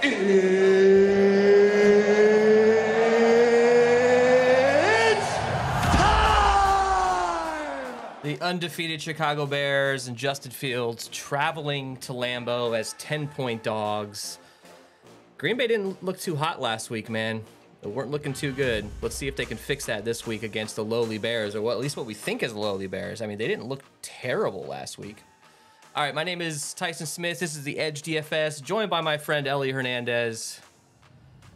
It's time! The undefeated Chicago Bears and Justin Fields traveling to Lambeau as 10 point dogs. Green Bay didn't look too hot last week, man. They weren't looking too good. Let's see if they can fix that this week against the lowly Bears, or what, at least what we think is lowly Bears. I mean, they didn't look terrible last week. All right, my name is Tyson Smith. This is the Edge DFS, joined by my friend Ellie Hernandez.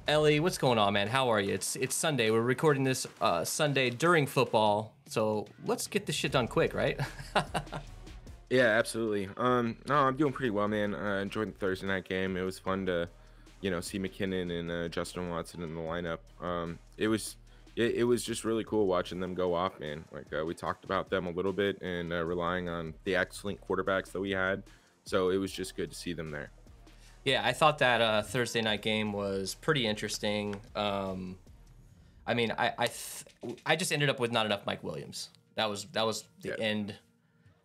Ellie, what's going on, man? How are you? It's it's Sunday. We're recording this uh, Sunday during football, so let's get this shit done quick, right? yeah, absolutely. Um, no, I'm doing pretty well, man. I uh, enjoyed the Thursday night game. It was fun to, you know, see McKinnon and uh, Justin Watson in the lineup. Um, it was it, it, was just really cool watching them go off, man. Like uh, we talked about them a little bit and uh, relying on the excellent quarterbacks that we had. So it was just good to see them there. Yeah, I thought that uh, Thursday night game was pretty interesting. Um, I mean, I I, I just ended up with not enough Mike Williams. That was that was the yeah. end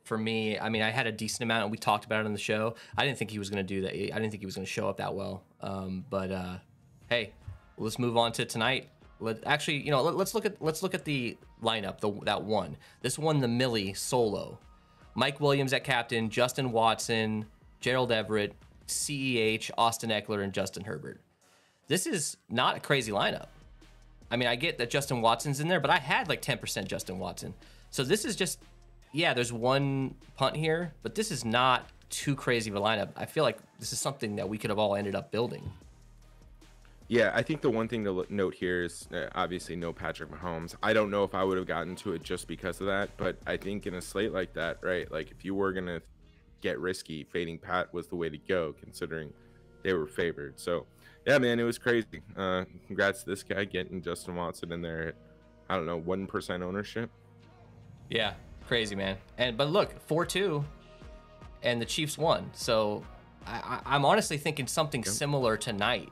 for me. I mean, I had a decent amount, and we talked about it on the show. I didn't think he was going to do that. I didn't think he was going to show up that well. Um, but uh, hey, let's move on to tonight. Let actually, you know, let, us look at let's look at the lineup. The that one, this one, the Millie solo, Mike Williams at captain, Justin Watson, Gerald Everett, Ceh, Austin Eckler, and Justin Herbert. This is not a crazy lineup. I mean, I get that Justin Watson's in there, but I had like 10% Justin Watson. So this is just, yeah, there's one punt here, but this is not too crazy of a lineup. I feel like this is something that we could have all ended up building. Yeah, I think the one thing to note here is uh, obviously no Patrick Mahomes. I don't know if I would have gotten to it just because of that, but I think in a slate like that, right? Like if you were going to get risky, fading Pat was the way to go considering they were favored. So, yeah, man, it was crazy. Uh, congrats to this guy getting Justin Watson in there I don't know, 1% ownership. Yeah, crazy, man. And but look, 4-2 and the Chiefs won. So, I, am honestly thinking something yep. similar tonight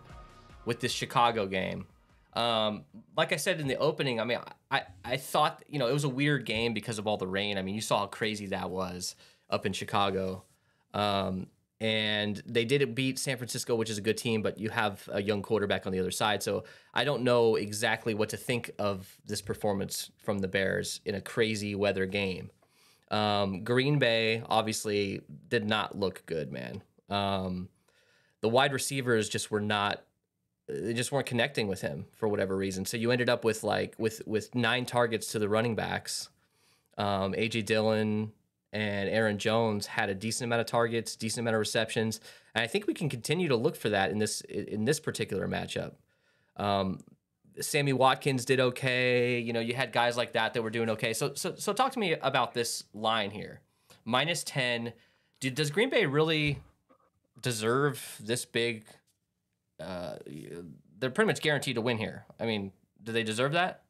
with this Chicago game. Um, like I said in the opening, I mean, I, I thought, you know, it was a weird game because of all the rain. I mean, you saw how crazy that was up in Chicago. Um, and they did beat San Francisco, which is a good team, but you have a young quarterback on the other side. So I don't know exactly what to think of this performance from the Bears in a crazy weather game. Um, Green Bay obviously did not look good, man. Um, the wide receivers just were not they just weren't connecting with him for whatever reason. So you ended up with like with with nine targets to the running backs. Um, AJ Dillon and Aaron Jones had a decent amount of targets, decent amount of receptions, and I think we can continue to look for that in this in this particular matchup. Um, Sammy Watkins did okay. You know, you had guys like that that were doing okay. So so so talk to me about this line here, minus ten. does Green Bay really deserve this big uh, they're pretty much guaranteed to win here. I mean, do they deserve that?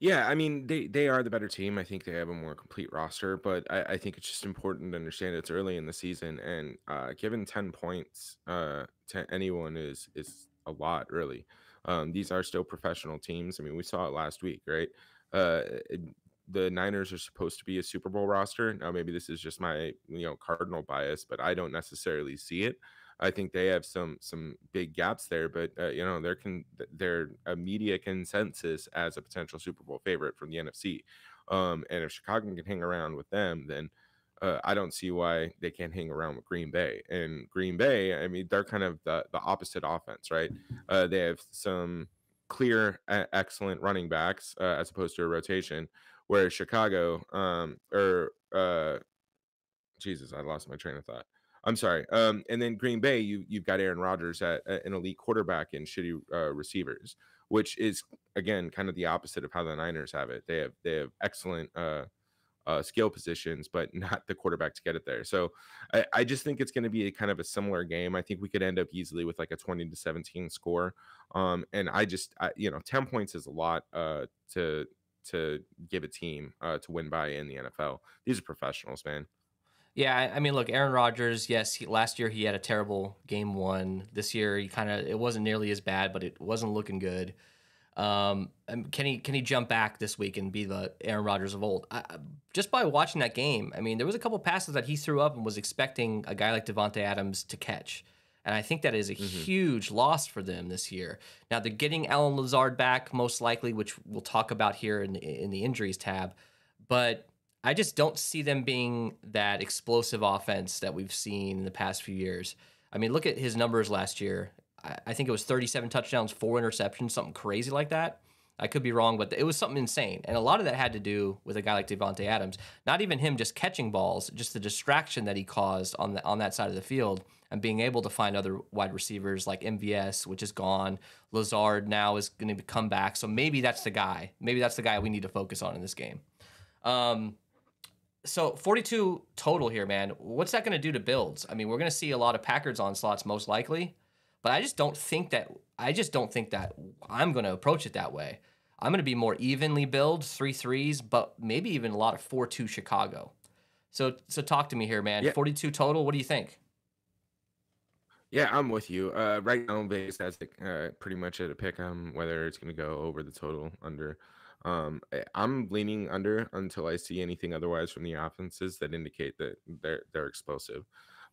Yeah, I mean they they are the better team. I think they have a more complete roster, but I, I think it's just important to understand it's early in the season, and uh, given ten points uh, to anyone is is a lot, really. Um, these are still professional teams. I mean, we saw it last week, right? Uh, it, the Niners are supposed to be a Super Bowl roster. Now, maybe this is just my you know cardinal bias, but I don't necessarily see it. I think they have some some big gaps there, but uh, you know there can a media consensus as a potential Super Bowl favorite from the NFC, um, and if Chicago can hang around with them, then uh, I don't see why they can't hang around with Green Bay. And Green Bay, I mean, they're kind of the the opposite offense, right? Uh, they have some clear excellent running backs uh, as opposed to a rotation, Whereas Chicago um, or uh, Jesus, I lost my train of thought. I'm sorry. Um, and then Green Bay, you you've got Aaron Rodgers at, at an elite quarterback and shitty uh, receivers, which is again kind of the opposite of how the Niners have it. They have they have excellent uh, uh, skill positions, but not the quarterback to get it there. So I, I just think it's going to be a kind of a similar game. I think we could end up easily with like a 20 to 17 score. Um, and I just, I, you know, 10 points is a lot uh, to to give a team uh, to win by in the NFL. These are professionals, man. Yeah, I mean, look, Aaron Rodgers. Yes, he, last year he had a terrible game one. This year he kind of it wasn't nearly as bad, but it wasn't looking good. Um, can he can he jump back this week and be the Aaron Rodgers of old? I, just by watching that game, I mean, there was a couple passes that he threw up and was expecting a guy like Devonte Adams to catch, and I think that is a mm-hmm. huge loss for them this year. Now they're getting Alan Lazard back most likely, which we'll talk about here in the, in the injuries tab, but I just don't see them being that explosive offense that we've seen in the past few years. I mean, look at his numbers last year. I, I think it was 37 touchdowns, four interceptions, something crazy like that. I could be wrong, but it was something insane. And a lot of that had to do with a guy like Devonte Adams. Not even him just catching balls, just the distraction that he caused on the, on that side of the field and being able to find other wide receivers like MVS, which is gone. Lazard now is going to come back. So maybe that's the guy. Maybe that's the guy we need to focus on in this game. Um, so 42 total here, man. What's that going to do to builds? I mean, we're going to see a lot of Packard's onslaughts most likely, but I just don't think that I just don't think that I'm going to approach it that way. I'm going to be more evenly build three threes, but maybe even a lot of four two Chicago. So so talk to me here, man. Yeah. 42 total. What do you think? Yeah, I'm with you. Uh, right now, Vegas has uh, pretty much at a pick on whether it's going to go over the total under. Um, eh, I'm leaning under until I see anything otherwise from the offenses that indicate that they're they're explosive.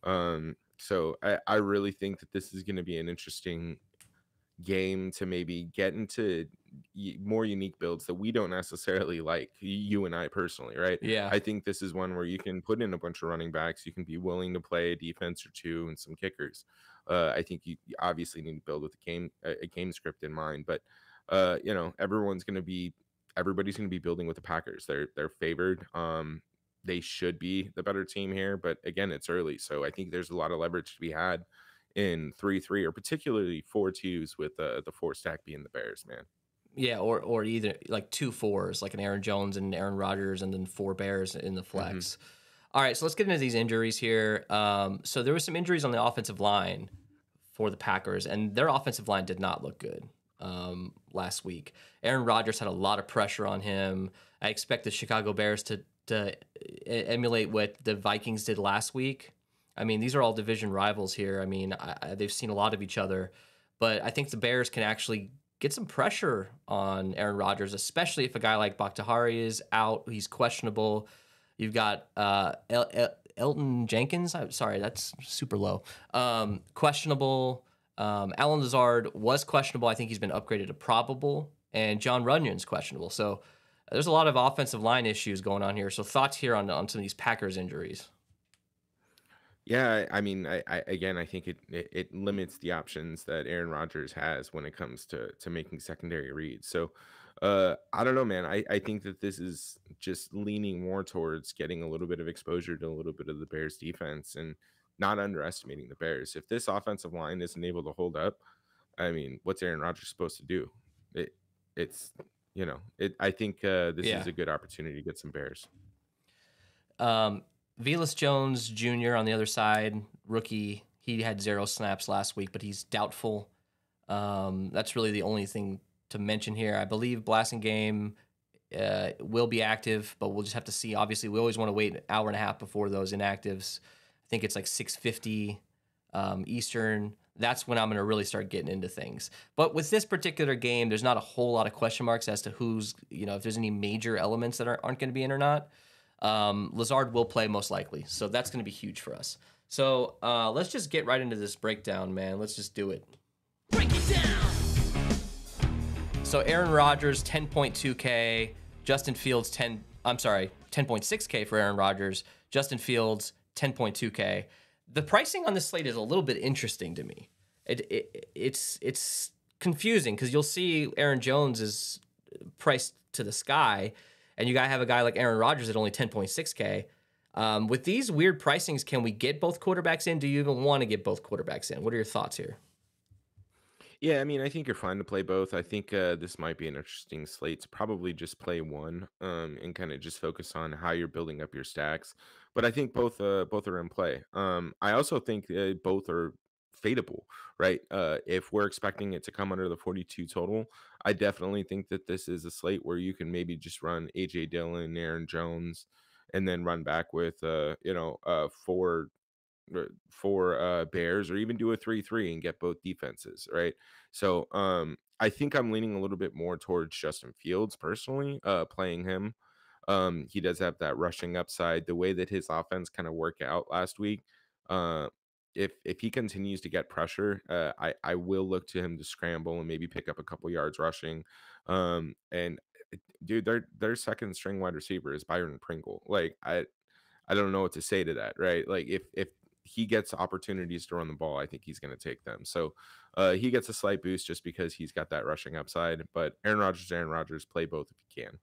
Um, so I, I really think that this is going to be an interesting game to maybe get into more unique builds that we don't necessarily like you and I personally, right? Yeah. I think this is one where you can put in a bunch of running backs, you can be willing to play a defense or two and some kickers. Uh, I think you obviously need to build with a game a game script in mind, but uh, you know, everyone's going to be everybody's going to be building with the Packers. They're they're favored. Um, they should be the better team here, but again, it's early, so I think there's a lot of leverage to be had in three three or particularly four twos with uh, the four stack being the Bears, man. Yeah, or or either like two fours, like an Aaron Jones and Aaron Rodgers, and then four Bears in the mm-hmm. flex. Mm-hmm. All right, so let's get into these injuries here. Um, so there was some injuries on the offensive line for the Packers, and their offensive line did not look good um, last week. Aaron Rodgers had a lot of pressure on him. I expect the Chicago Bears to to emulate what the Vikings did last week. I mean, these are all division rivals here. I mean, I, I, they've seen a lot of each other, but I think the Bears can actually get some pressure on Aaron Rodgers, especially if a guy like Bakhtiari is out. He's questionable. You've got uh, El- El- Elton Jenkins. I'm sorry, that's super low. Um, questionable. Um, Alan Lazard was questionable. I think he's been upgraded to probable, and John Runyon's questionable. So uh, there's a lot of offensive line issues going on here. So thoughts here on on some of these Packers injuries. Yeah, I mean, I, I again, I think it, it, it limits the options that Aaron Rodgers has when it comes to to making secondary reads. So, uh, I don't know, man. I I think that this is just leaning more towards getting a little bit of exposure to a little bit of the Bears defense and not underestimating the Bears. If this offensive line isn't able to hold up, I mean, what's Aaron Rodgers supposed to do? It it's you know, it I think uh, this yeah. is a good opportunity to get some Bears. Um Velas Jones Jr. on the other side, rookie. He had zero snaps last week, but he's doubtful. Um, that's really the only thing to mention here. I believe Blasting Game uh, will be active, but we'll just have to see. Obviously, we always want to wait an hour and a half before those inactives think it's like 650 um, Eastern. That's when I'm going to really start getting into things. But with this particular game, there's not a whole lot of question marks as to who's, you know, if there's any major elements that aren't, aren't going to be in or not. Um, Lazard will play most likely. So that's going to be huge for us. So uh, let's just get right into this breakdown, man. Let's just do it. Break it down. So Aaron Rodgers, 10.2K. Justin Fields, 10. I'm sorry, 10.6K for Aaron Rodgers. Justin Fields, 10.2K. The pricing on this slate is a little bit interesting to me. It, it it's it's confusing because you'll see Aaron Jones is priced to the sky, and you gotta have a guy like Aaron Rodgers at only 10.6K. Um, with these weird pricings, can we get both quarterbacks in? Do you even want to get both quarterbacks in? What are your thoughts here? Yeah, I mean, I think you're fine to play both. I think uh, this might be an interesting slate to probably just play one um, and kind of just focus on how you're building up your stacks. But I think both uh, both are in play. Um, I also think uh, both are fadeable, right? Uh, if we're expecting it to come under the 42 total, I definitely think that this is a slate where you can maybe just run AJ Dillon, Aaron Jones, and then run back with uh, you know, uh four uh, four uh bears or even do a 3-3 and get both defenses, right? So, um I think I'm leaning a little bit more towards Justin Fields personally, uh playing him um, he does have that rushing upside. The way that his offense kind of worked out last week, uh, if if he continues to get pressure, uh, I I will look to him to scramble and maybe pick up a couple yards rushing. Um, and eh, dude, their their second string wide receiver is Byron Pringle. Like I I don't know what to say to that, right? Like if if he gets opportunities to run the ball, I think he's going to take them. So uh, he gets a slight boost just because he's got that rushing upside. But Aaron Rodgers, Aaron Rodgers, play both if you can.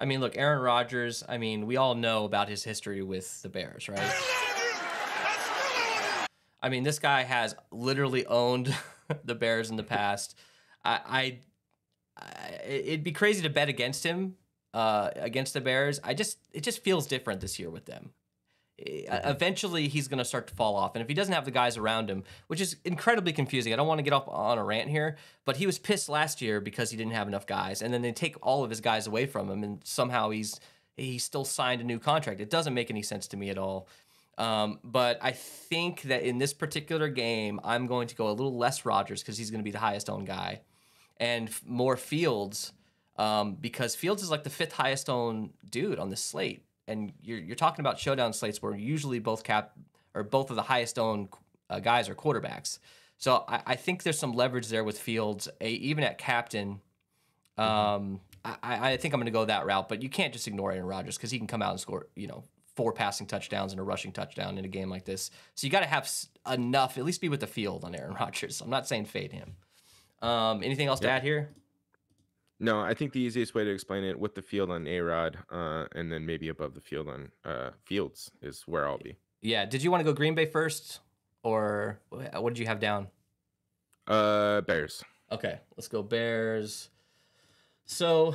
I mean, look, Aaron Rodgers, I mean, we all know about his history with the Bears, right? I mean, this guy has literally owned the Bears in the past. I, I, I, it'd be crazy to bet against him, uh, against the Bears. I just, it just feels different this year with them. Mm-hmm. eventually he's going to start to fall off. And if he doesn't have the guys around him, which is incredibly confusing, I don't want to get off on a rant here, but he was pissed last year because he didn't have enough guys, and then they take all of his guys away from him, and somehow he's he still signed a new contract. It doesn't make any sense to me at all. Um, but I think that in this particular game, I'm going to go a little less Rogers because he's going to be the highest owned guy, and more Fields um, because Fields is like the fifth highest owned dude on this slate and you're, you're talking about showdown slates where usually both cap or both of the highest owned uh, guys are quarterbacks. So I, I, think there's some leverage there with Fields, a, even at captain. Um, I, I, think I'm going to go that route, but you can't just ignore Aaron Rodgers because he can come out and score, you know, four passing touchdowns and a rushing touchdown in a game like this. So you got to have enough, at least be with the field on Aaron Rodgers. I'm not saying fade him. Um, anything else yep. to add here? No, I think the easiest way to explain it with the field on A Rod, uh, and then maybe above the field on uh, Fields is where I'll be. Yeah. Did you want to go Green Bay first, or what did you have down? Uh, Bears. Okay, let's go Bears. So,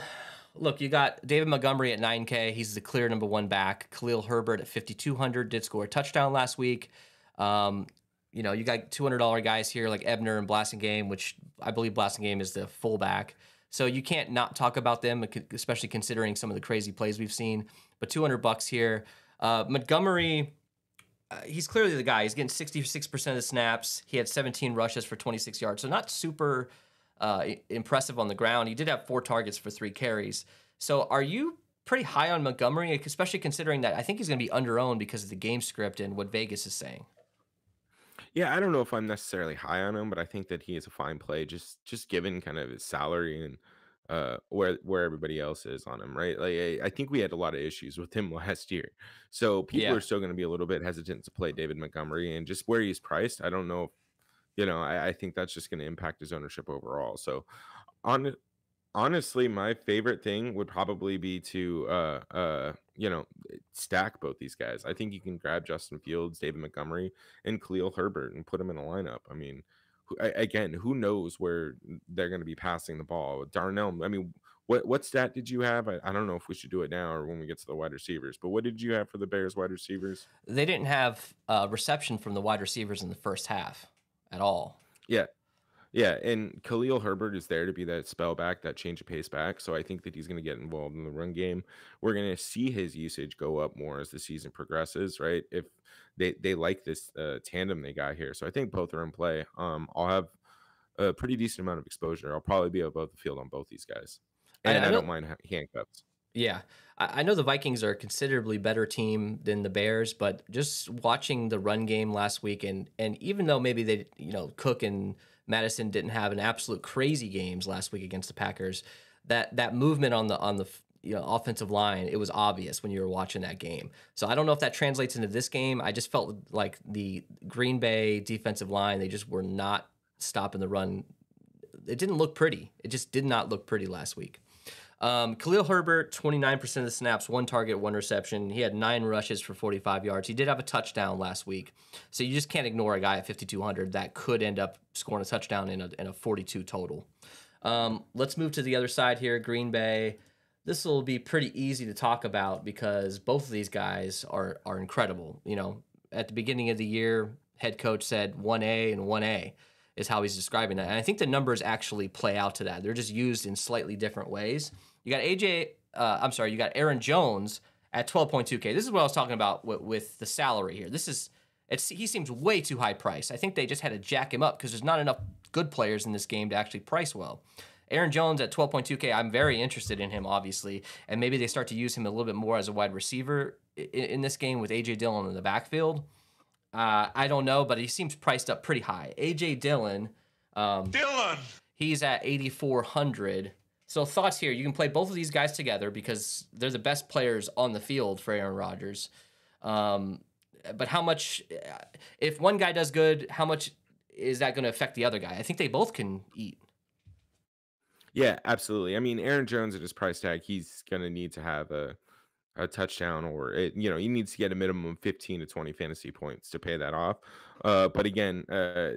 look, you got David Montgomery at 9K. He's the clear number one back. Khalil Herbert at 5,200 did score a touchdown last week. Um, you know, you got $200 guys here like Ebner and Blasting Game, which I believe Blasting Game is the fullback. So you can't not talk about them, uh, especially considering some of the crazy plays we've seen. But 200 bucks here. Uh, Montgomery, uh, he's clearly the guy. He's getting 66% of the snaps. He had 17 rushes for 26 yards. So not super uh, impressive on the ground. He did have four targets for three carries. So are you pretty high on Montgomery, especially considering that I think he's going to be under owned because of the game script and what Vegas is saying? Yeah, I don't know if I'm necessarily high on him, but I think that he is a fine play, just just given kind of his salary and uh, where where everybody else is on him, right? Like I, I, think we had a lot of issues with him last year, so people yeah. are still going to be a little bit hesitant to play David Montgomery and just where he's priced. I don't know, you know, I, I think that's just going to impact his ownership overall. So, on honestly, my favorite thing would probably be to, uh, uh, you know, eh, stack both these guys. I think you can grab Justin Fields, David Montgomery, and Khalil Herbert and put them in a lineup. I mean, who, again, who knows where they're going to be passing the ball? Darnell, I mean, what what stat did you have? I, I, don't know if we should do it now or when we get to the wide receivers, but what did you have for the Bears wide receivers? They didn't have uh, reception from the wide receivers in the first half at all. Yeah. Yeah, and Khalil Herbert is there to be that spell back, that change of pace back. So I think that he's going to get involved in the run game. We're going to see his usage go up more as the season progresses, right? If they they like this uh, tandem they got here, so I think both are in play. Um, I'll have a pretty decent amount of exposure. I'll probably be above the field on both these guys, and I, I, I don't, mind handcuffs. Yeah, I, I know the Vikings are a considerably better team than the Bears, but just watching the run game last week, and and even though maybe they you know Cook and Madison didn't have an absolute crazy games last week against the Packers, that that movement on the on the you know, offensive line, it was obvious when you were watching that game. So I don't know if that translates into this game. I just felt like the Green Bay defensive line, they just were not stopping the run. It didn't look pretty. It just did not look pretty last week. Um, Khalil Herbert, 29% of the snaps, one target, one reception. He had nine rushes for 45 yards. He did have a touchdown last week. So you just can't ignore a guy at 5,200 that could end up scoring a touchdown in a, in a 42 total. Um, let's move to the other side here, Green Bay. This will be pretty easy to talk about because both of these guys are, are incredible. You know, at the beginning of the year, head coach said 1A and 1A is how he's describing that. And I think the numbers actually play out to that. They're just used in slightly different ways. You got AJ, uh, I'm sorry, you got Aaron Jones at 12.2K. This is what I was talking about with, with the salary here. This is, he seems way too high price. I think they just had to jack him up because there's not enough good players in this game to actually price well. Aaron Jones at 12.2K, I'm very interested in him, obviously. And maybe they start to use him a little bit more as a wide receiver in, in this game with A.J. Dillon in the backfield. Uh, I don't know, but he seems priced up pretty high. AJ Dillon. Um, Dillon. He's at 8,400. So thoughts here. You can play both of these guys together because they're the best players on the field for Aaron Rodgers. Um, but how much? Uh, if one guy does good, how much is that going to affect the other guy? I think they both can eat. Yeah, absolutely. I mean, Aaron Jones at his price tag, he's going to need to have a a touchdown or it, you know he needs to get a minimum of 15 to 20 fantasy points to pay that off uh, but again uh,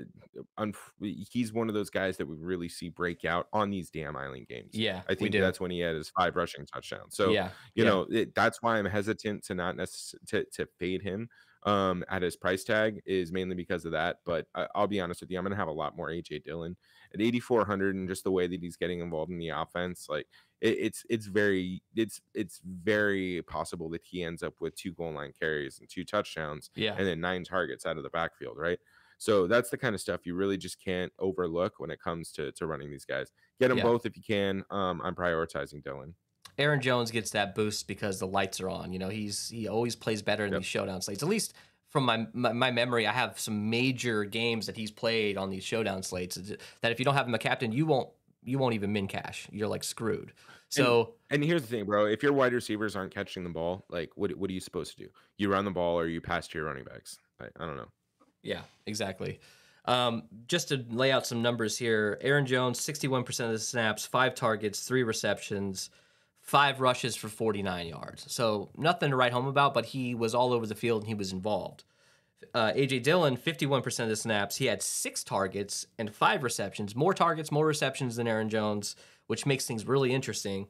un- he's one of those guys that we really see break out on these damn island games yeah i think that's when he had his five rushing touchdowns so yeah you yeah. know it, that's why i'm hesitant to not necess- to, to fade him um, at his price tag is mainly because of that. But I, will be honest with you, I'm going to have a lot more AJ Dillon at 8400, and just the way that he's getting involved in the offense, like it, it's it's very it's it's very possible that he ends up with two goal line carries and two touchdowns, yeah, and then nine targets out of the backfield, right? So that's the kind of stuff you really just can't overlook when it comes to to running these guys. Get them yeah. both if you can. Um, I'm prioritizing Dylan. Aaron Jones gets that boost because the lights are on. You know, he's he always plays better in yep. these showdown slates. At least from my, my, my memory, I have some major games that he's played on these showdown slates that if you don't have him a captain, you won't you won't even min cash. You're like screwed. So and, and, here's the thing, bro. If your wide receivers aren't catching the ball, like what what are you supposed to do? You run the ball or you pass to your running backs. I, I don't know. Yeah, exactly. Um, just to lay out some numbers here, Aaron Jones, 61% of the snaps, five targets, three receptions five rushes for 49 yards. So nothing to write home about, but he was all over the field and he was involved. Uh, AJ Dillon, 51% of the snaps. He had six targets and five receptions, more targets, more receptions than Aaron Jones, which makes things really interesting.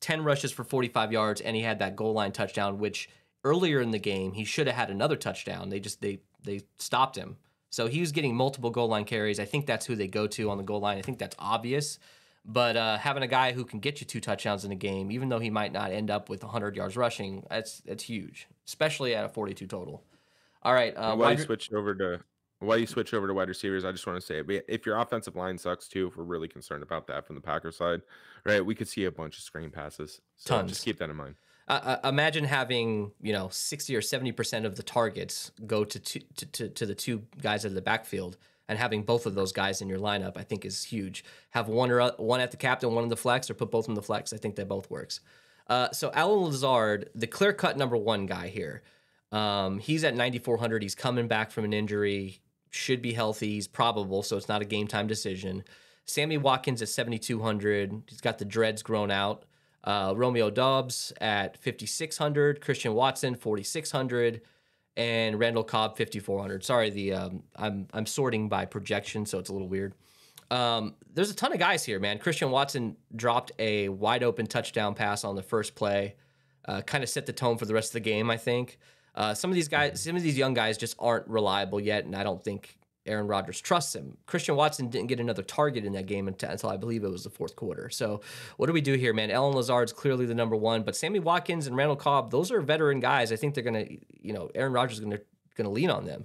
10 rushes for 45 yards, and he had that goal line touchdown, which earlier in the game, he should have had another touchdown. They just, they, they stopped him. So he was getting multiple goal line carries. I think that's who they go to on the goal line. I think that's obvious. But uh, having a guy who can get you two touchdowns in a game, even though he might not end up with 100 yards rushing, that's that's huge, especially at a 42 total. All right. Uh, while you switch over to while you switch over to wide receivers, I just want to say if your offensive line sucks too, if we're really concerned about that from the Packers side, right? We could see a bunch of screen passes. So Tons. Just keep that in mind. Uh, imagine having you know 60 or 70 percent of the targets go to, two, to, to to the two guys out of the backfield and having both of those guys in your lineup, I think, is huge. Have one or one at the captain, one in the flex, or put both in the flex. I think that both works. Uh, so Alan Lazard, the clear cut number one guy here. Um, he's at 9,400. He's coming back from an injury. Should be healthy. He's probable, so it's not a game time decision. Sammy Watkins at 7,200. He's got the dreads grown out. Uh, Romeo Dobbs at 5,600. Christian Watson, 4,600 and Randall Cobb 5400. Sorry, the um, I'm I'm sorting by projection, so it's a little weird. Um, there's a ton of guys here, man. Christian Watson dropped a wide open touchdown pass on the first play, uh, kind of set the tone for the rest of the game. I think uh, some of these guys, some of these young guys, just aren't reliable yet, and I don't think Aaron Rodgers trusts him. Christian Watson didn't get another target in that game until, I believe it was the fourth quarter. So, what do we do here, man? Ellen Lazard's clearly the number one, but Sammy Watkins and Randall Cobb, those are veteran guys. I think they're gonna, you know, Aaron Rodgers is gonna gonna lean on them.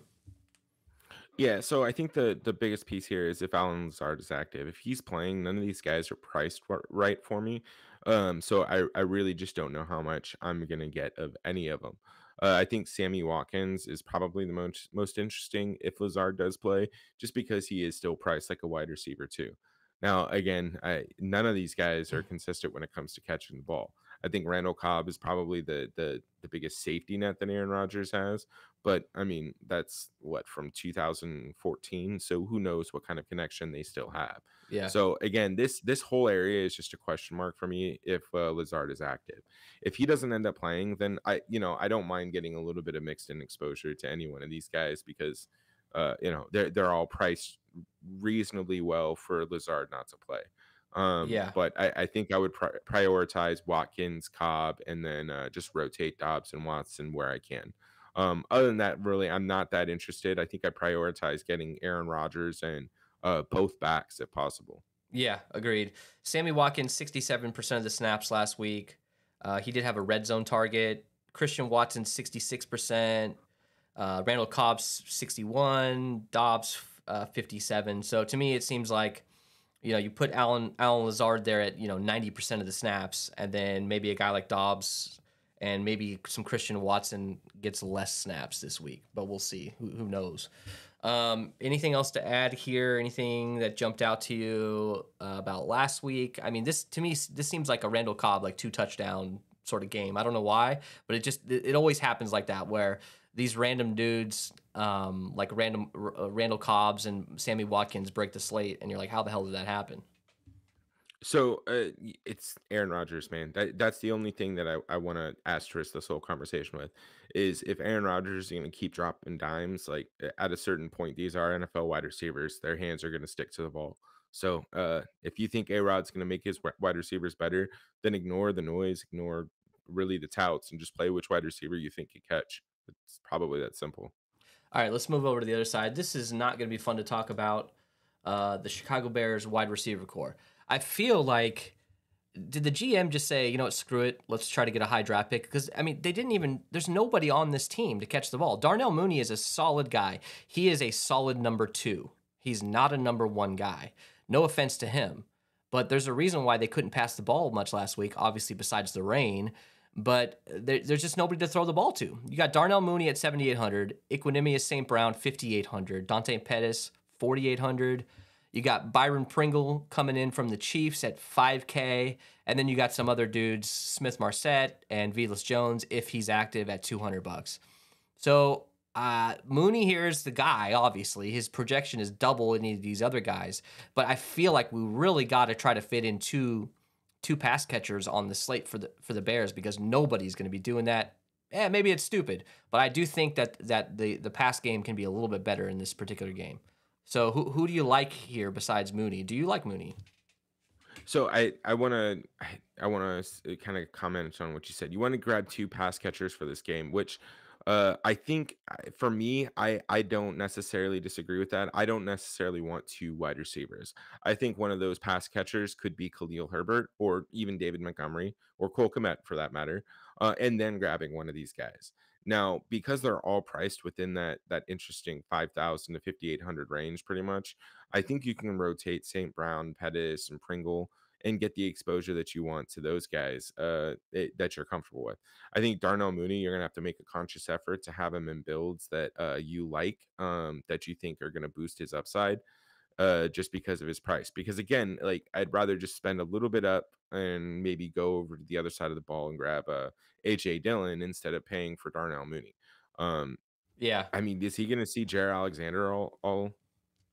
Yeah, so I think the the biggest piece here is if Alan Lazard is active, if he's playing, none of these guys are priced right for me. Um, so I I really just don't know how much I'm gonna get of any of them. Uh, I think Sammy Watkins is probably the most most interesting if Lazard does play, just because he is still priced like a wide receiver too. Now, again, I, none of these guys are consistent when it comes to catching the ball. I think Randall Cobb is probably the the the biggest safety net that Aaron Rodgers has, but I mean that's what from 2014. So who knows what kind of connection they still have. Yeah. So again, this this whole area is just a question mark for me. If uh, Lazard is active, if he doesn't end up playing, then I you know I don't mind getting a little bit of mixed in exposure to any one of these guys because uh, you know they're they're all priced reasonably well for Lazard not to play. Um, yeah. But I, I think I would prioritize Watkins, Cobb, and then uh, just rotate Dobbs and Watson where I can. Um, other than that, really, I'm not that interested. I think I prioritize getting Aaron Rodgers and uh, both backs if possible. Yeah, agreed. Sammy Watkins, 67% of the snaps last week. Uh, he did have a red zone target. Christian Watson, 66%. Uh, Randall Cobb, 61. Dobbs, uh, 57. So to me, it seems like, you know, you put Alan, Alan Lazard there at, you know, 90% of the snaps, and then maybe a guy like Dobbs and maybe some Christian Watson gets less snaps this week, but we'll see. Who, who knows? Um, anything else to add here? Anything that jumped out to you uh, about last week? I mean, this to me, this seems like a Randall Cobb like two touchdown sort of game. I don't know why, but it just it, it always happens like that where these random dudes um, like random uh, Randall Cobbs and Sammy Watkins break the slate, and you're like, how the hell did that happen? So uh, it's Aaron Rodgers, man. That, that's the only thing that I, I want to asterisk this whole conversation with is if Aaron Rodgers is going to keep dropping dimes, like uh, at a certain point, these are NFL wide receivers. Their hands are going to stick to the ball. So uh, if you think A Rod's going to make his wide receivers better, then ignore the noise, ignore really the touts, and just play which wide receiver you think you catch. It's probably that simple. All right, let's move over to the other side. This is not going to be fun to talk about uh, the Chicago Bears wide receiver core. I feel like did the GM just say, you know what, screw it, let's try to get a high draft pick? Because, I mean, they didn't even, there's nobody on this team to catch the ball. Darnell Mooney is a solid guy. He is a solid number two. He's not a number one guy. No offense to him, but there's a reason why they couldn't pass the ball much last week, obviously, besides the rain. But there, there's just nobody to throw the ball to. You got Darnell Mooney at 7,800, Equinemius St. Brown, 5,800, Dante Pettis, 4,800. You got Byron Pringle coming in from the Chiefs at 5K. And then you got some other dudes, Smith Marset and Velas Jones, if he's active at 200 bucks. So uh, Mooney here is the guy, obviously. His projection is double any of these other guys. But I feel like we really got to try to fit in two, two pass catchers on the slate for the, for the Bears because nobody's going to be doing that. Yeah, maybe it's stupid, but I do think that, that the, the pass game can be a little bit better in this particular game. So who who do you like here besides Mooney? Do you like Mooney? So I I want to I want to uh, kind of comment on what you said. You want to grab two pass catchers for this game, which uh, I think uh, for me, I I don't necessarily disagree with that. I don't necessarily want two wide receivers. I think one of those pass catchers could be Khalil Herbert or even David Montgomery or Cole Komet for that matter, uh, and then grabbing one of these guys. Now, because they're all priced within that that interesting 5,000 to 5,800 range, pretty much, I think you can rotate St. Brown, Pettis, and Pringle and get the exposure that you want to those guys uh, it, that you're comfortable with. I think Darnell Mooney, you're going to have to make a conscious effort to have him in builds that uh, you like, um, that you think are going to boost his upside. Uh, just because of his price. Because again, like I'd rather just spend a little bit up and maybe go over to the other side of the ball and grab uh, a uh, AJ Dillon instead of paying for Darnell Mooney. Um, yeah, I mean, is he going to see Jared Alexander all, all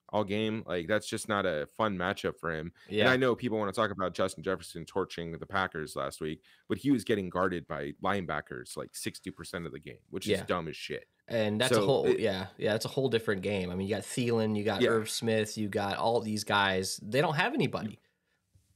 all game? Like that's just not a fun matchup for him. Yeah, and I know people want to talk about Justin Jefferson torching the Packers last week, but he was getting guarded by linebackers like sixty percent of the game, which is dumb as shit. And that's so, a whole it, yeah yeah that's a whole different game. I mean, you got Thielen, you got yeah. Irv Smith, you got all these guys. They don't have anybody.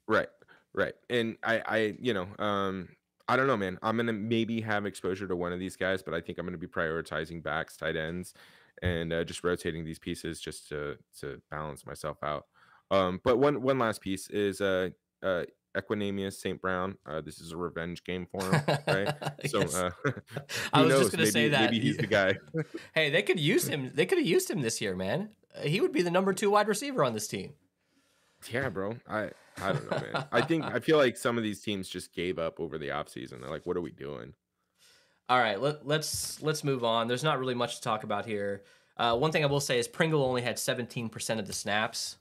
Right. Right. And I, I, you know, um, I don't know, man. I'm gonna maybe have exposure to one of these guys, but I think I'm gonna be prioritizing backs, tight ends, and uh, just rotating these pieces just to to balance myself out. Um, but one one last piece is uh, uh Equinemius St. Brown. Uh, this is a revenge game for him, right? so uh, I was knows? just going to say that maybe he's the guy. hey, they could use him. They could have used him this year, man. Uh, he would be the number two wide receiver on this team. Yeah, bro. I I don't know, man. I think I feel like some of these teams just gave up over the offseason. They're like, what are we doing? All right, let, us let's, let's move on. There's not really much to talk about here. Uh, one thing I will say is Pringle only had 17% of the snaps.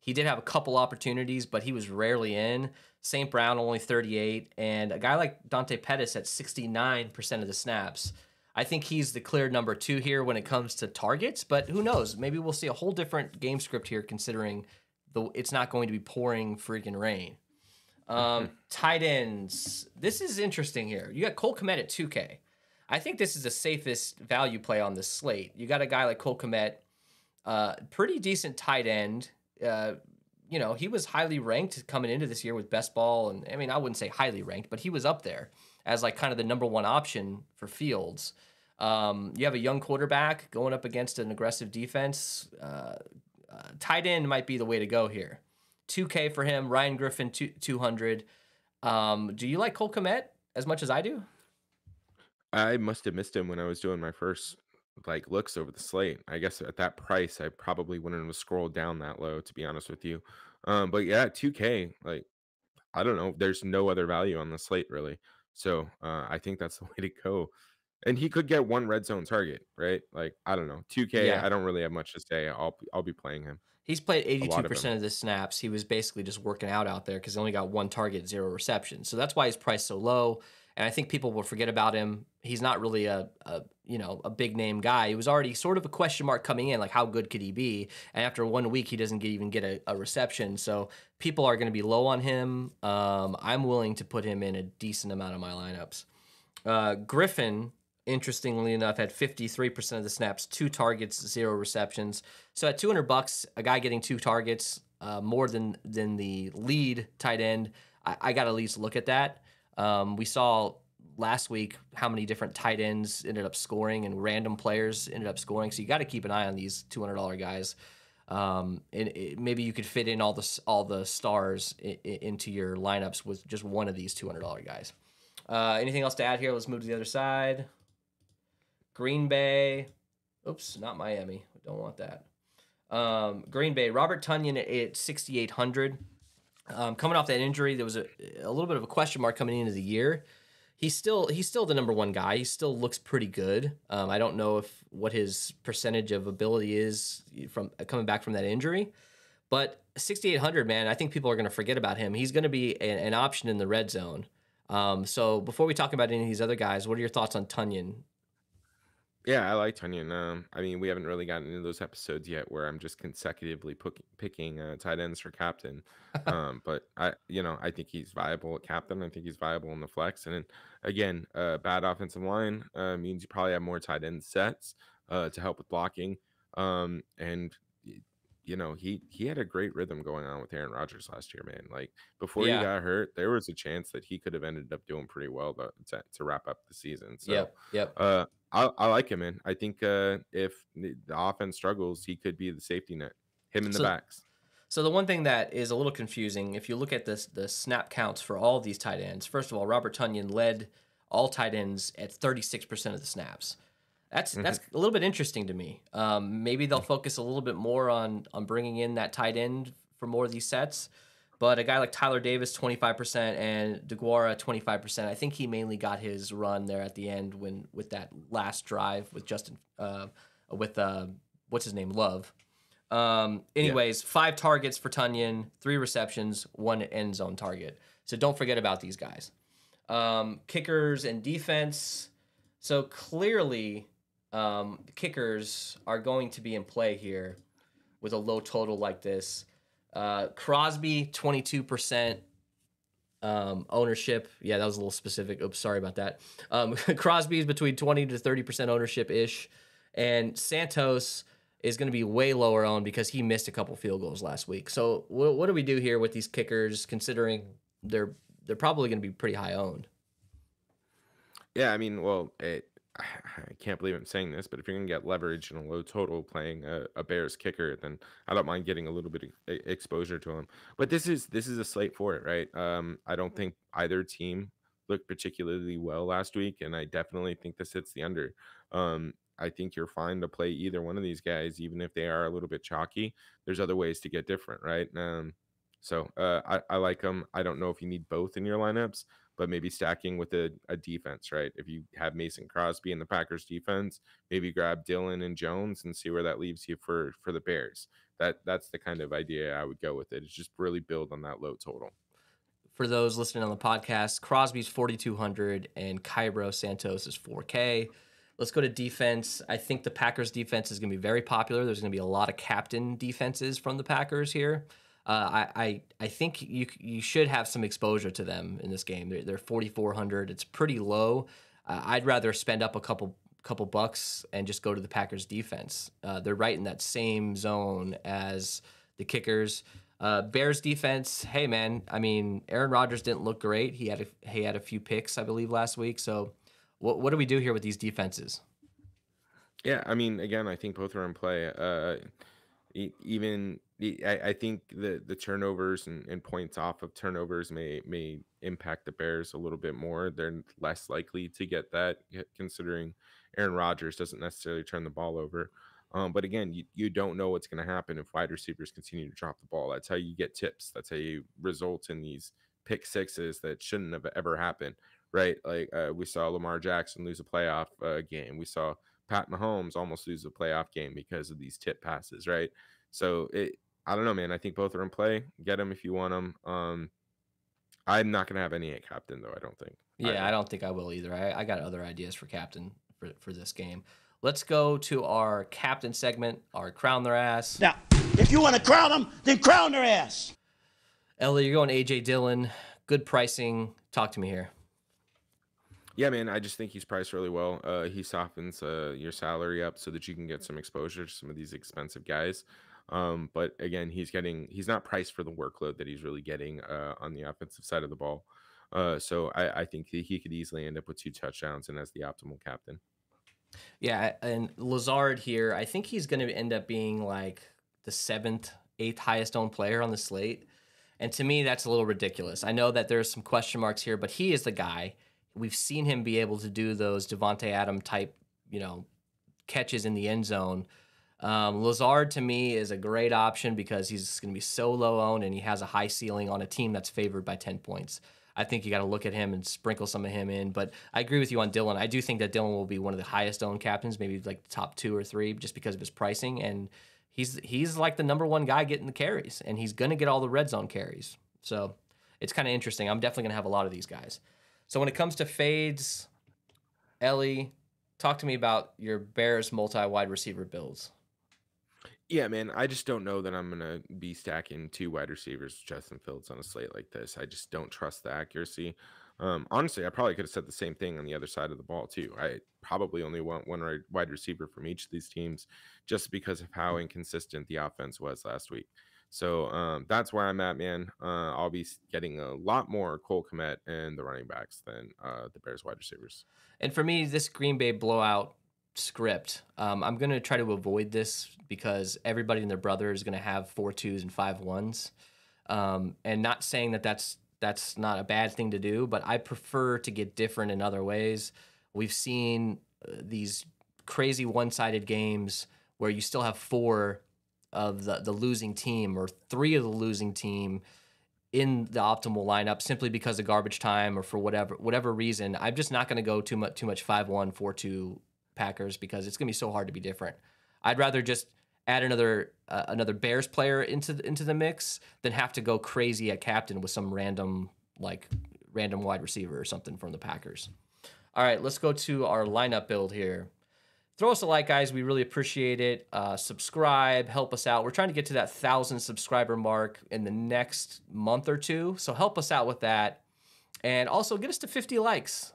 He did have a couple opportunities, but he was rarely in. St. Brown only 38, and a guy like Dante Pettis at 69% of the snaps. I think he's the clear number two here when it comes to targets, but who knows? Maybe we'll see a whole different game script here considering the it's not going to be pouring freaking rain. Um, tight ends. This is interesting here. You got Cole Komet at 2K. I think this is the safest value play on the slate. You got a guy like Cole Komet, uh, pretty decent tight end. Uh, you know, he was highly ranked coming into this year with best ball. And I mean, I wouldn't say highly ranked, but he was up there as like kind of the number one option for Fields. Um, you have a young quarterback going up against an aggressive defense. Uh, uh, tight end might be the way to go here. 2K for him, Ryan Griffin, 200. Um, do you like Cole Komet as much as I do? I must have missed him when I was doing my first like looks over the slate. I guess at that price, I probably wouldn't have scrolled down that low, to be honest with you. Um, but yeah, 2K, like, I don't know. There's no other value on the slate, really. So uh, I think that's the way to go and he could get one red zone target, right? Like I don't know, two K. Yeah. I don't really have much to say. I'll I'll be playing him. He's played eighty two percent of the snaps. He was basically just working out out there because he only got one target, zero reception. So that's why he's priced so low. And I think people will forget about him. He's not really a, a you know a big name guy. He was already sort of a question mark coming in, like how good could he be? And after one week, he doesn't get, even get a, a, reception. So people are going to be low on him. Um, I'm willing to put him in a decent amount of my lineups. Uh, Griffin interestingly enough, had 53% of the snaps, two targets, zero receptions. So at 200 bucks, a guy getting two targets, uh, more than than the lead tight end, I, I got to at least look at that. Um, we saw last week how many different tight ends ended up scoring and random players ended up scoring. So you got to keep an eye on these two hundred dollar guys. Um, and it, maybe you could fit in all the all the stars I- I into your lineups with just one of these two hundred dollar guys. Uh, anything else to add here? Let's move to the other side. Green Bay. Oops, not Miami. Don't want that. Um, Green Bay. Robert Tunyon at, at 6,800. Um, coming off that injury, there was a, a little bit of a question mark coming into the year. He's still he's still the number one guy. He still looks pretty good. Um, I don't know if what his percentage of ability is from coming back from that injury, but 6,800 man, I think people are going to forget about him. He's going to be a, an option in the red zone. Um, so before we talk about any of these other guys, what are your thoughts on Tunyon yeah, I like Tunyon. Um, I mean, we haven't really gotten into those episodes yet where I'm just consecutively picking uh, tight ends for captain. Um, but I, you know, I think he's viable at captain. I think he's viable in the flex. And then, again, uh, bad offensive line uh, means you probably have more tight end sets uh, to help with blocking. Um, and you know, he he had a great rhythm going on with Aaron Rodgers last year, man. Like before yeah. he got hurt, there was a chance that he could have ended up doing pretty well to, to, to wrap up the season. So, yep, yep. Uh, I, I like him, man. I think uh, if the offense struggles, he could be the safety net. Him in so, the backs. So the one thing that is a little confusing, if you look at this, the snap counts for all of these tight ends. First of all, Robert Tunyon led all tight ends at 36% of the snaps. That's mm-hmm. that's a little bit interesting to me. Um, maybe they'll mm-hmm. focus a little bit more on on bringing in that tight end for more of these sets. But a guy like Tyler Davis, 25%, and DeGuara, 25%. I think he mainly got his run there at the end when with that last drive with Justin, uh, with uh, what's his name, Love. Um, anyways, yeah. five targets for Tunyon, three receptions, one end zone target. So don't forget about these guys. Um, kickers and defense. So clearly, um, kickers are going to be in play here with a low total like this. Uh, Crosby, 22% um, ownership. Yeah, that was a little specific. Oops, sorry about that. Um, is between 20 to 30% ownership ish. And Santos is going to be way lower owned because he missed a couple field goals last week. So, what, what do we do here with these kickers considering they're they're probably going to be pretty high owned? Yeah, I mean, well, it, I can't believe I'm saying this, but if you're going to get leverage in a low total playing a, a, Bears kicker, then I don't mind getting a little bit of exposure to him. But this is this is a slate for it, right? Um, I don't mm-hmm. think either team looked particularly well last week, and I definitely think this hits the under. Um, I think you're fine to play either one of these guys, even if they are a little bit chalky. There's other ways to get different, right? Um, so uh, I, I like them. I don't know if you need both in your lineups but maybe stacking with a, a defense, right? If you have Mason Crosby in the Packers defense, maybe grab Dylan and Jones and see where that leaves you for for the Bears. That that's the kind of idea I would go with it. Is just really build on that low total. For those listening on the podcast, Crosby's 4200 and Cairo Santos is 4K. Let's go to defense. I think the Packers defense is going to be very popular. There's going to be a lot of captain defenses from the Packers here uh, I, I, I think you you should have some exposure to them in this game. They're, they're 4,400. It's pretty low. Uh, I'd rather spend up a couple couple bucks and just go to the Packers defense. Uh, they're right in that same zone as the kickers. Uh, Bears defense. Hey man, I mean Aaron Rodgers didn't look great. He had a, he had a few picks I believe last week. So what what do we do here with these defenses? Yeah, I mean again, I think both are in play. Uh, even I, I, think the the turnovers and, and, points off of turnovers may may impact the Bears a little bit more. They're less likely to get that, considering Aaron Rodgers doesn't necessarily turn the ball over. Um, but again, you, you don't know what's going to happen if wide receivers continue to drop the ball. That's how you get tips. That's how you result in these pick sixes that shouldn't have ever happened, right? Like uh, we saw Lamar Jackson lose a playoff uh, game. We saw Pat Mahomes almost lose a playoff game because of these tip passes, right? So it I don't know, man. I think both are in play. Get them if you want them. Um, I'm not gonna have any at captain though. I don't think. Yeah, I, I don't think I will either. I, I got other ideas for captain for, for this game. Let's go to our captain segment. Our crown their ass. Now, if you want to crown them, then crown their ass. Ellie, you're going AJ Dillon. Good pricing. Talk to me here. Yeah, man. I just think he's priced really well. Uh, he softens uh, your salary up so that you can get some exposure to some of these expensive guys. Um, but again, he's getting he's not priced for the workload that he's really getting uh, on the offensive side of the ball. Uh, so I, I think he could easily end up with two touchdowns and as the optimal captain. Yeah, and Lazard here, I think he's going to end up being like the seventh, eighth highest owned player on the slate. And to me, that's a little ridiculous. I know that there's some question marks here, but he is the guy. We've seen him be able to do those Devonte Adam type, you know, catches in the end zone um, Lazard to me is a great option because he's going to be so low owned and he has a high ceiling on a team that's favored by 10 points. I think you got to look at him and sprinkle some of him in. But I agree with you on Dylan. I do think that Dylan will be one of the highest owned captains, maybe like top two or three, just because of his pricing. And he's he's like the number one guy getting the carries, and he's going to get all the red zone carries. So it's kind of interesting. I'm definitely going to have a lot of these guys. So when it comes to fades, Ellie, talk to me about your Bears multi wide receiver builds. Yeah, man. I just don't know that I'm gonna be stacking two wide receivers, Justin Fields, on a slate like this. I just don't trust the accuracy. Um, honestly, I probably could have said the same thing on the other side of the ball too. I probably only want one wide receiver from each of these teams, just because of how mm. inconsistent the offense was last week. So um, that's where I'm at, man. Uh, I'll be getting a lot more Cole Komet and the running backs than uh, the Bears wide receivers. And for me, this Green Bay blowout script. Um, I'm going to try to avoid this because everybody and their brother is going to have four twos and five ones. Um, and not saying that that's that's not a bad thing to do, but I prefer to get different in other ways. We've seen uh, these crazy one-sided games where you still have four of the, the losing team or three of the losing team in the optimal lineup simply because of garbage time or for whatever whatever reason. I'm just not going to go too much too much five one four two. Packers because it's going to be so hard to be different. I'd rather just add another uh, another Bears player into the, into the mix than have to go crazy at captain with some random like random wide receiver or something from the Packers. All right, let's go to our lineup build here. Throw us a like, guys. We really appreciate it. Uh, subscribe, help us out. We're trying to get to that thousand subscriber mark in the next month or two, so help us out with that. And also get us to 50 likes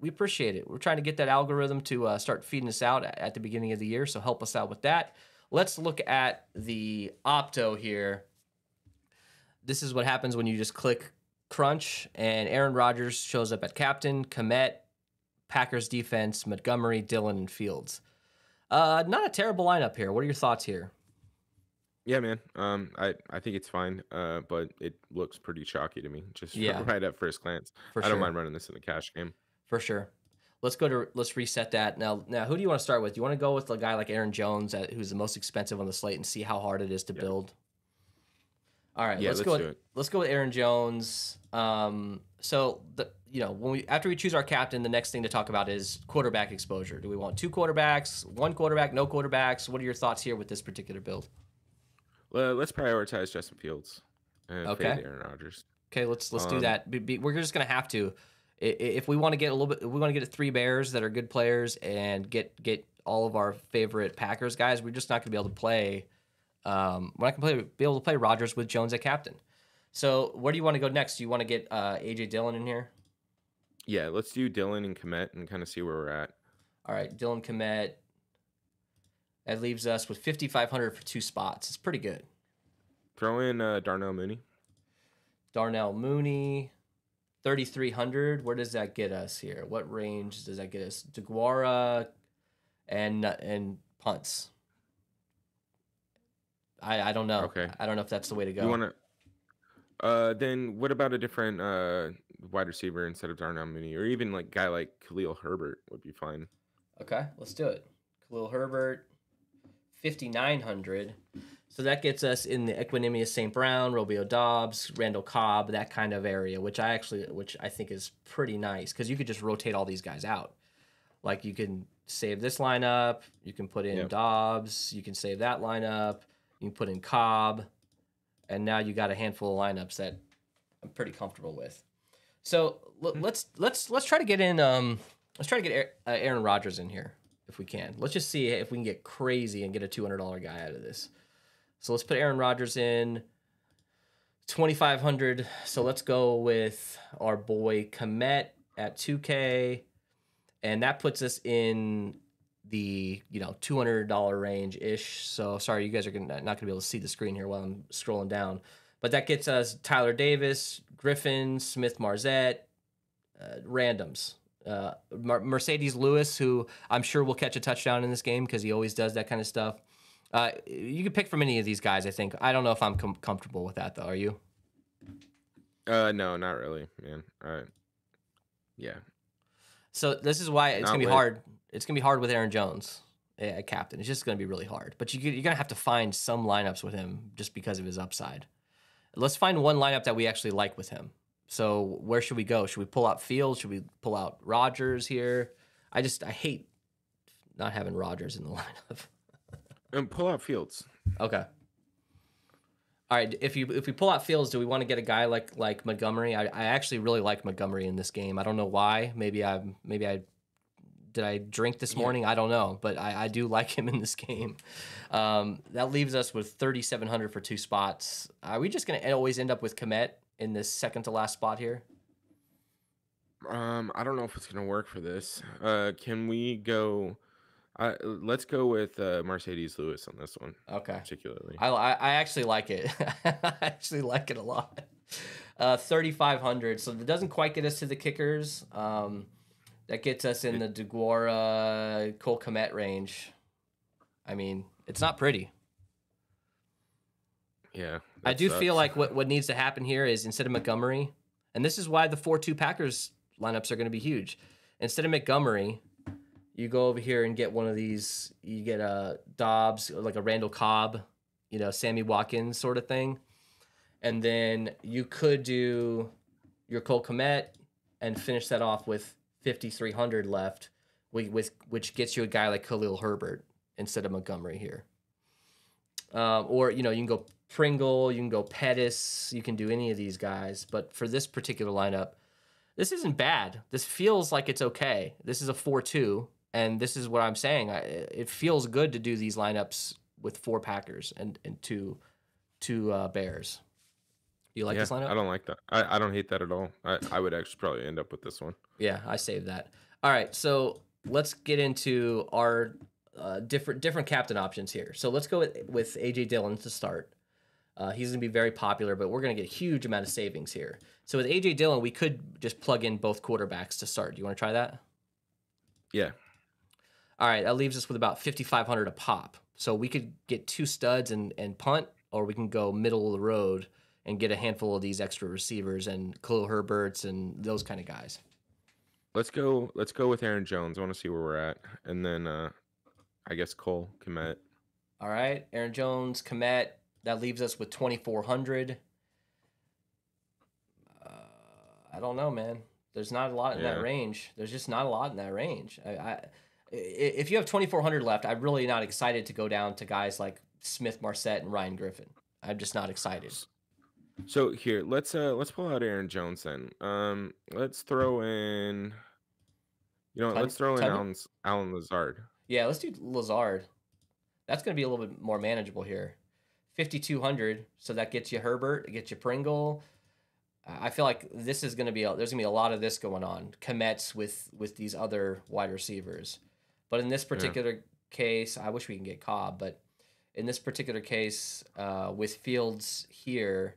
we appreciate it. We're trying to get that algorithm to uh, start feeding us out at the beginning of the year, so help us out with that. Let's look at the opto here. This is what happens when you just click crunch, and Aaron Rodgers shows up at captain, Comet, Packers defense, Montgomery, Dylan, and Fields. Uh, not a terrible lineup here. What are your thoughts here? Yeah, man. Um, I I think it's fine. Uh, but it looks pretty chalky to me, just yeah. right at first glance. For I don't mind running this in the cash game for sure. Let's go to let's reset that now. Now, who do you want to start with? Do you want to go with a guy like Aaron Jones, uh, who's the most expensive on the slate, and see how hard it is to yeah. build? All right, yeah, let's, let's, go. With, it. Let's go with Aaron Jones. Um, so the you know when we after we choose our captain, the next thing to talk about is quarterback exposure. Do we want two quarterbacks, one quarterback, no quarterbacks? What are your thoughts here with this particular build? Well, let's prioritize Justin Fields. okay. Aaron Rodgers. Okay, let's let's um, do that. We're just gonna have to if we want to get a little bit, we want to get three Bears that are good players and get get all of our favorite Packers guys. We're just not going to be able to play. Um, we're not going to be able to play Rogers with Jones at captain. So where do you want to go next? Do you want to get uh, AJ Dillon in here? Yeah, let's do Dylan and Komet and kind of see where we're at. All right, Dylan Komet. That leaves us with 5,500 for two spots. It's pretty good. Throw in uh, Darnell Mooney. Darnell Mooney. 3,300. Where does that get us here? What range does that get us? DeGuara and and punts. I, I don't know. Okay. I don't know if that's the way to go. You want to? Uh, then what about a different uh wide receiver instead of Darnell Mooney, or even like guy like Khalil Herbert would be fine. Okay, let's do it. Khalil Herbert, fifty nine hundred. So that gets us in the Equinemius St. Brown, Robio Dobbs, Randall Cobb, that kind of area, which I actually, which I think is pretty nice because you could just rotate all these guys out. Like you can save this lineup, you can put in yep. Dobbs, you can save that lineup, you can put in Cobb, and now you got a handful of lineups that I'm pretty comfortable with. So l- hmm. let's let's let's try to get in. Um, let's try to get uh, Aaron Rodgers in here if we can. Let's just see if we can get crazy and get a two hundred dollar guy out of this. So let's put Aaron Rodgers in 2,500. So let's go with our boy Komet at 2K. And that puts us in the you know $200 range ish. So sorry, you guys are gonna, not going to be able to see the screen here while I'm scrolling down. But that gets us Tyler Davis, Griffin, Smith Marzette, uh, randoms. Uh, Mercedes Lewis, who I'm sure will catch a touchdown in this game because he always does that kind of stuff. Uh, you can pick from any of these guys. I think. I don't know if I'm com- comfortable with that though. Are you? Uh, no, not really, man. All uh, right, yeah. So this is why it's not gonna be hard. It's gonna be hard with Aaron Jones, eh, a captain. It's just gonna be really hard. But you, you're gonna have to find some lineups with him just because of his upside. Let's find one lineup that we actually like with him. So where should we go? Should we pull out Fields? Should we pull out Rogers here? I just I hate not having Rogers in the lineup. And pull out Fields. Okay. All right. If you if we pull out Fields, do we want to get a guy like like Montgomery? I, I actually really like Montgomery in this game. I don't know why. Maybe I maybe I did I drink this morning? Yeah. I don't know, but I, I do like him in this game. Um, that leaves us with 3,700 for two spots. Are we just going to always end up with Komet in this second to last spot here? Um, I don't know if it's going to work for this. Uh, can we go let's go with uh, Mercedes Lewis on this one. Okay. Particularly, I, I actually like it. I actually like it a lot. Uh, Thirty five hundred. So it doesn't quite get us to the kickers. Um, that gets us in the Deguara Cole Komet range. I mean, it's not pretty. Yeah. I do sucks. feel like what, what needs to happen here is instead of Montgomery, and this is why the 4 2 Packers lineups are going to be huge. Instead of Montgomery, you go over here and get one of these. You get a Dobbs, like a Randall Cobb, you know, Sammy Watkins sort of thing, and then you could do your Cole Komet and finish that off with 5,300 left, with, which gets you a guy like Khalil Herbert instead of Montgomery here. Um, or you know you can go Pringle, you can go Pettis, you can do any of these guys. But for this particular lineup, this isn't bad. This feels like it's okay. This is a four-two, and this is what I'm saying. I, it feels good to do these lineups with four Packers and, and two two uh, Bears. Do you like yeah, this lineup? I don't like that. I, I don't hate that at all. I, I would actually probably end up with this one. Yeah, I saved that. All right, so let's get into our uh, different different captain options here. So let's go with, with AJ Dillon to start. Uh, he's going to be very popular, but we're going to get a huge amount of savings here. So with AJ Dillon, we could just plug in both quarterbacks to start. Do you want to try that? Yeah, all right, that leaves us with about 5,500 a pop. So we could get two studs and, and punt, or we can go middle of the road and get a handful of these extra receivers and Khalil Herberts and those kind of guys. Let's go. Let's go with Aaron Jones. I want to see where we're at, and then uh, I guess Cole Komet. All right, Aaron Jones, Komet. That leaves us with 2,400. Uh, I don't know, man. There's not a lot in yeah. that range. There's just not a lot in that range. I, I if you have 2,400 left, I'm really not excited to go down to guys like Smith Marset and Ryan Griffin. I'm just not excited. So here, let's uh let's pull out Aaron Jones then. Um, let's throw in, you know, let's throw in Alan, Alan Lazard. Yeah, let's do Lazard. That's going to be a little bit more manageable here. 5200 so that gets you herbert it gets you pringle i feel like this is going to be a, there's going to be a lot of this going on Comets with with these other wide receivers but in this particular yeah. case, I wish we can get Cobb, but in this particular case, uh, with Fields here,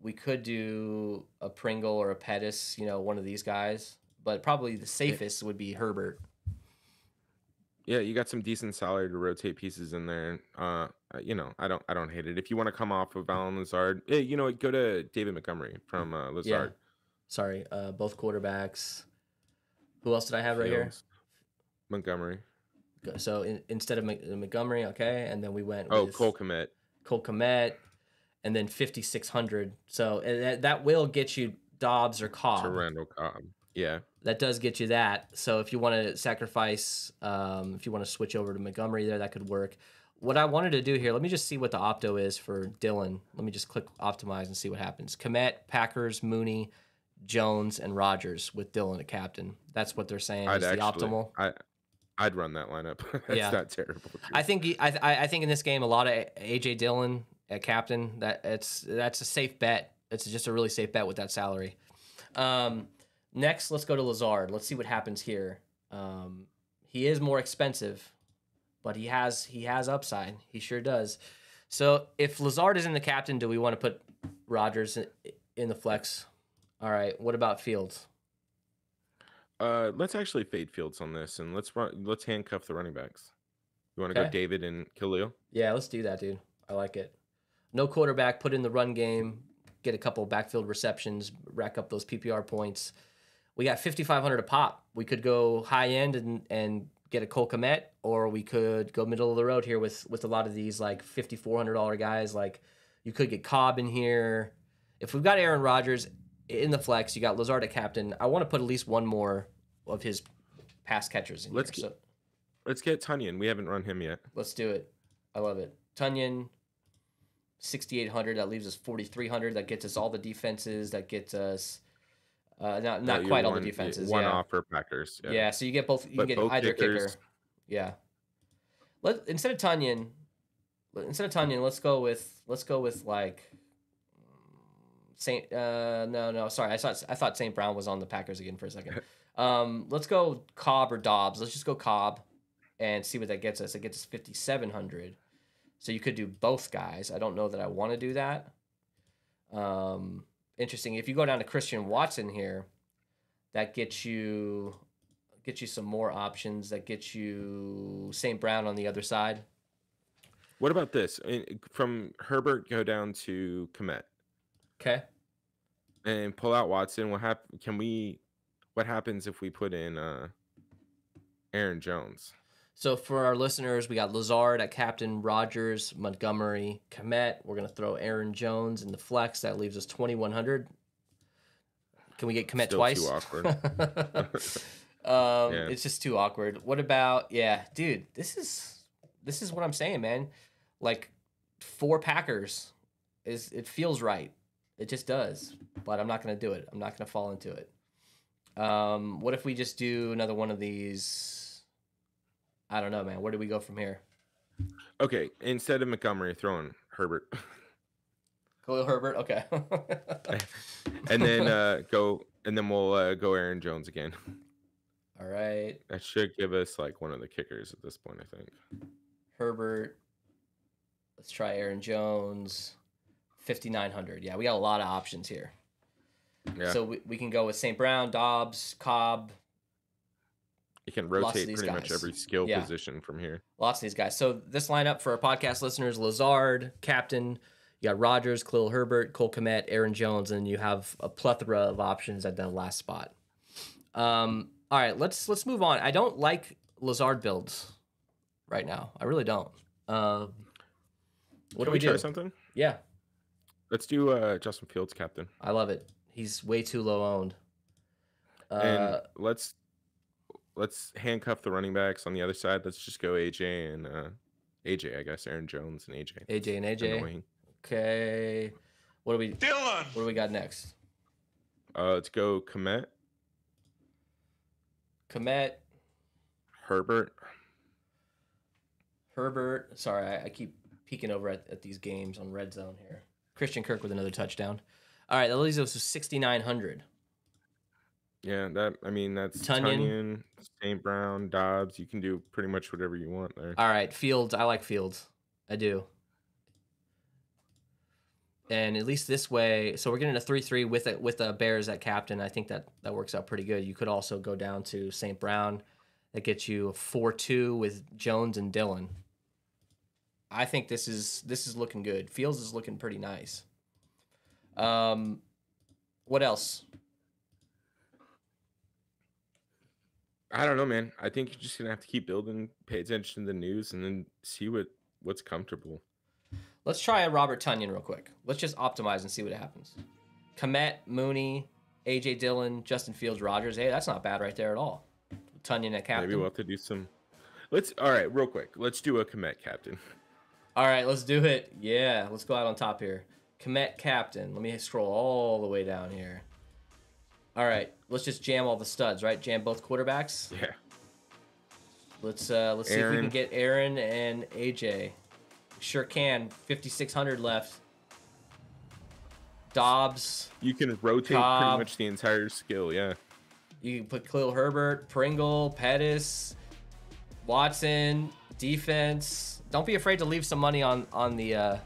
we could do a Pringle or a Pettis, you know, one of these guys. But probably the safest would be Herbert. Yeah, you got some decent salary to rotate pieces in there. Uh, uh you know, I don't, I don't hate it. If you want to come off of Alan Lazard, you know, go to David Montgomery from uh, Lazard. Yeah. Sorry, uh, both quarterbacks. Who else did I have right here? Montgomery. So in, instead of Montgomery, okay, and then we went. Oh, Cole Komet. Cole Komet, and then fifty six hundred. So that that will get you Dobbs or Cobb. To Randall Cobb. Yeah. That does get you that. So if you want to sacrifice, um, if you want to switch over to Montgomery there, that could work. What I wanted to do here, let me just see what the opto is for Dylan. Let me just click optimize and see what happens. Komet, Packers, Mooney, Jones, and Rogers with Dylan a captain. That's what they're saying I'd is actually, the optimal. I, I'd run that lineup. That's yeah. not terrible. I think I, I think in this game a lot of AJ Dillon at captain. That it's that's a safe bet. It's just a really safe bet with that salary. Um, next, let's go to Lazard. Let's see what happens here. Um, he is more expensive, but he has he has upside. He sure does. So if Lazard is in the captain, do we want to put Rogers in the flex? All right. What about Fields? Uh, let's actually fade Fields on this, and let's run. Let's handcuff the running backs. You want to okay. go David and Khalil? Yeah, let's do that, dude. I like it. No quarterback. Put in the run game. Get a couple backfield receptions. Rack up those PPR points. We got 5,500 a pop. We could go high end and and get a Cole Komet, or we could go middle of the road here with with a lot of these like $5,400 guys. Like you could get Cobb in here. If we've got Aaron Rodgers in the flex, you got Lazard at captain. I want to put at least one more of his pass catchers in let's here. Get, so, let's get Tunyon. We haven't run him yet. Let's do it. I love it. Tunyon, 6,800. That leaves us 4,300. That gets us all the defenses. That gets us. Uh, not not quite one, all the defenses. One yeah. off for Packers. Yeah. yeah. so you get both. You get both either kickers. kicker. Yeah. Let instead of Tanyan, instead of Tanyan, let's go with let's go with like Saint. Uh, no, no, sorry. I thought I thought Saint Brown was on the Packers again for a second. Um, let's go Cobb or Dobbs. Let's just go Cobb, and see what that gets us. It gets us fifty seven hundred. So you could do both guys. I don't know that I want to do that. Um, interesting. If you go down to Christian Watson here, that gets you gets you some more options. That gets you St. Brown on the other side. What about this? From Herbert, go down to Komet. Okay. And pull out Watson. What hap- Can we? What happens if we put in uh, Aaron Jones? So for our listeners, we got Lazard at captain, Rogers, Montgomery, Komet. We're gonna throw Aaron Jones in the flex. That leaves us twenty one hundred. Can we get Komet Still twice? Too awkward. um, yeah. It's just too awkward. What about yeah, dude? This is this is what I'm saying, man. Like four Packers is it feels right. It just does. But I'm not going to do it. I'm not going to fall into it. Um, what if we just do another one of these? I don't know, man. Where do we go from here? Okay, instead of Montgomery, throwing Herbert. Khalil Herbert, okay. and then uh, go, and then we'll uh, go Aaron Jones again. All right. That should give us like one of the kickers at this point, I think. Herbert. Let's try Aaron Jones. 5,900. Yeah, we got a lot of options here. Yeah. So we, we can go with St. Brown, Dobbs, Cobb. You can rotate pretty guys. much every skill yeah. position from here. Lots of these guys. So this lineup for our podcast listeners, Lazard, Captain, you got Rogers, Khalil Herbert, Cole Komet, Aaron Jones, and you have a plethora of options at that last spot. Um, all right, let's let's move on. I don't like Lazard builds right now. I really don't. Um, what Can do we, we do? Something? Yeah. Let's do uh, Justin Fields captain. I love it. He's way too low owned. Uh, and let's let's handcuff the running backs on the other side. Let's just go AJ and uh, AJ, I guess Aaron Jones and AJ. AJ and AJ. Annoying. Okay. What do we Dylan? What do we got next? Uh, let's go Komet. Komet. Herbert. Herbert. Sorry, I, I keep peeking over at, at these games on red zone here. Christian Kirk with another touchdown. All right, that leaves us to 6,900. Yeah, that I mean that's Tunyon. Tunyon, St. Brown, Dobbs. You can do pretty much whatever you want there. All right, Fields. I like Fields. I do. And at least this way, so we're getting a three-three with it with the Bears at captain. I think that that works out pretty good. You could also go down to St. Brown. That gets you a four-two with Jones and Dylan. I think this is this is looking good. Fields is looking pretty nice. Um, what else? I don't know, man. I think you're just gonna have to keep building, pay attention to the news, and then see what what's comfortable. Let's try a Robert Tunyon real quick. Let's just optimize and see what happens. Komet, Mooney, AJ Dillon, Justin Fields, Rogers. Hey, that's not bad right there at all. Tunyon at captain. Maybe we'll have to do some. Let's all right, real quick. Let's do a Komet captain. All right, let's do it. Yeah, let's go out on top here. Comet Captain. Let me scroll all the way down here. All right, let's just jam all the studs, right? Jam both quarterbacks. Yeah. Let's uh let's Aaron. see if we can get Aaron and AJ. Sure can. 5600 left. Dobbs. You can rotate Cobb. pretty much the entire skill, yeah. You can put Khalil Herbert, Pringle, Pettis, Watson, defense. Don't be afraid to leave some money on on the uh,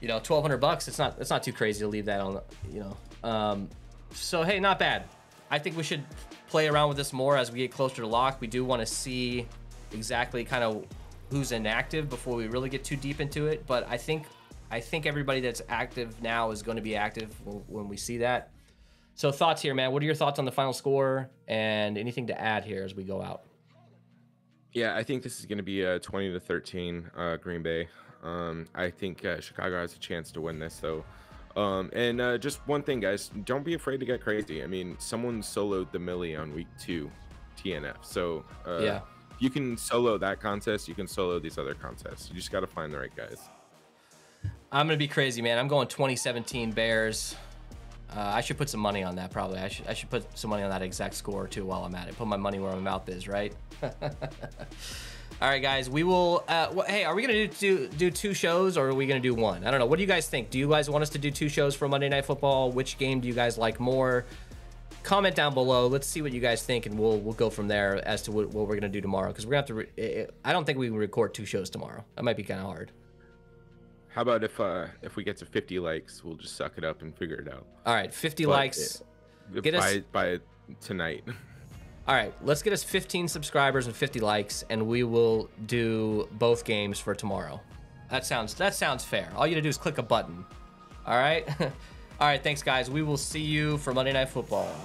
you know 1200 bucks. It's not it's not too crazy to leave that on you know. Um, so hey, not bad. I think we should play around with this more as we get closer to lock. We do want to see exactly kind of who's inactive before we really get too deep into it. But I think I think everybody that's active now is going to be active when we see that. So thoughts here, man. What are your thoughts on the final score and anything to add here as we go out? Yeah, I think this is going to be a 20 to 13 uh, Green Bay. Um, I think uh, Chicago has a chance to win this, though. Um, and uh, just one thing, guys, don't be afraid to get crazy. I mean, someone soloed the Millie on week two, TNF. So uh, yeah, you can solo that contest. You can solo these other contests. You just got to find the right guys. I'm gonna be crazy, man. I'm going 2017 Bears. Uh, I should put some money on that probably. I should, I should put some money on that exact score too while I'm at it. Put my money where my mouth is, right? All right, guys, we will, uh, hey, are we gonna do, do, do two shows or are we gonna do one? I don't know, what do you guys think? Do you guys want us to do two shows for Monday Night Football? Which game do you guys like more? Comment down below. Let's see what you guys think, and we'll we'll go from there as to what, what we're gonna do tomorrow. Because we're gonna have to. I don't think we can record two shows tomorrow. That might be kind of hard. How about if uh if we get to 50 likes, we'll just suck it up and figure it out. All right, 50 but likes. It, get by, us by tonight. All right, let's get us 15 subscribers and 50 likes, and we will do both games for tomorrow. That sounds that sounds fair. All you gotta do is click a button. All right. All right, thanks guys. We will see you for Monday Night Football.